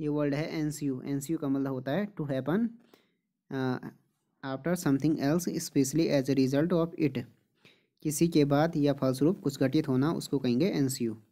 ये वर्ड है N C U N C U का मतलब होता है to happen after something else specially as a result of it किसी के बाद या फलस्वरूप कुछ घटित होना उसको कहेंगे एन सी यू